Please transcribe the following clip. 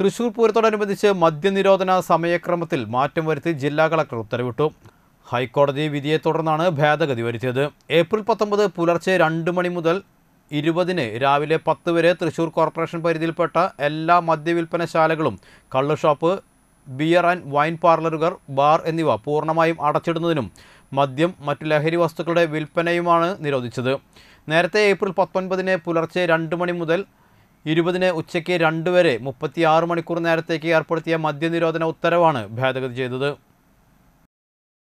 തൃശൂർ പൂരത്തോടനുബന്ധിച്ച് മദ്യനിരോധന സമയക്രമത്തിൽ മാറ്റം വരുത്തി ജില്ലാ കളക്ടർ ഉത്തരവിട്ടു ഹൈക്കോടതി വിധിയെ തുടർന്നാണ് ഭേദഗതി വരുത്തിയത് ഏപ്രിൽ പത്തൊമ്പത് പുലർച്ചെ രണ്ട് മണി മുതൽ ഇരുപതിന് രാവിലെ പത്ത് വരെ തൃശൂർ കോർപ്പറേഷൻ പരിധിയിൽപ്പെട്ട എല്ലാ മദ്യവിൽപ്പനശാലകളും ഷോപ്പ് ബിയർ ആൻഡ് വൈൻ പാർലറുകൾ ബാർ എന്നിവ പൂർണ്ണമായും അടച്ചിടുന്നതിനും മദ്യം മറ്റു ലഹരി വസ്തുക്കളുടെ വിൽപ്പനയുമാണ് നിരോധിച്ചത് നേരത്തെ ഏപ്രിൽ പത്തൊൻപതിന് പുലർച്ചെ രണ്ട് മണി മുതൽ ഇരുപതിന് ഉച്ചയ്ക്ക് രണ്ടുവരെ വരെ മുപ്പത്തിയാറ് മണിക്കൂർ നേരത്തേക്ക് ഏർപ്പെടുത്തിയ മദ്യനിരോധന ഉത്തരവാണ് ഭേദഗതി ചെയ്തത്